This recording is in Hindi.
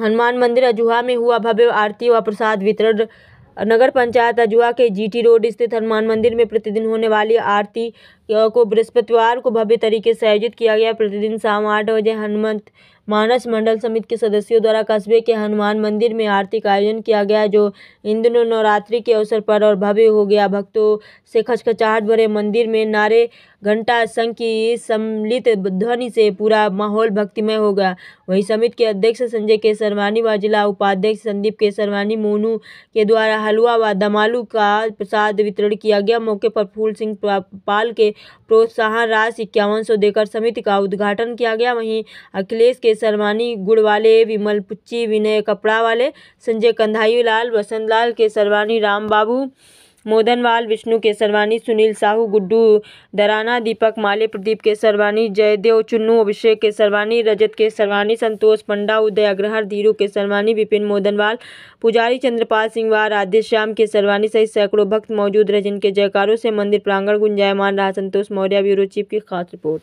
हनुमान मंदिर अजुहा में हुआ भव्य आरती व प्रसाद वितरण नगर पंचायत अजुआ के जीटी रोड स्थित हनुमान मंदिर में प्रतिदिन होने वाली आरती को बृहस्पतिवार को भव्य तरीके से आयोजित किया गया प्रतिदिन शाम आठ बजे हनुमंत मानस मंडल समिति के सदस्यों द्वारा कस्बे के हनुमान मंदिर में आरती का आयोजन किया गया जो इन दिनों नवरात्रि के अवसर पर और भव्य हो गया भक्तों से खचखचाहट भरे मंदिर में नारे घंटा संघ की सम्मिलित ध्वनि से पूरा माहौल भक्तिमय हो गया वहीं समिति के अध्यक्ष संजय केसरवानी व जिला उपाध्यक्ष संदीप केसरवानी मोनू के द्वारा हलवा व दमालू का प्रसाद वितरण किया गया मौके पर फूल सिंह पाल के प्रोत्साहन राशि इक्यावन सौ देकर समिति का उद्घाटन किया गया वहीं अखिलेश के सरवानी गुड़वाले विमल पुच्ची विनय कपड़ावाले संजय कंधाई लाल वसंत लाल सरवानी राम बाबू मोदनवाल विष्णु के सरवानी सुनील साहू गुड्डू दराना दीपक माले प्रदीप के सरवानी जयदेव चुन्नू अभिषेक के सरवानी रजत के सरवानी संतोष पंडा उदय अग्रहर धीरू के सरवानी विपिन मोदनवाल पुजारी चंद्रपाल सिंह व राधेश्याम सरवानी सहित सैकड़ों भक्त मौजूद रहे जिनके जयकारों से मंदिर प्रांगण गुंजायमान रहा संतोष मौर्य ब्यूरो चीफ की खास रिपोर्ट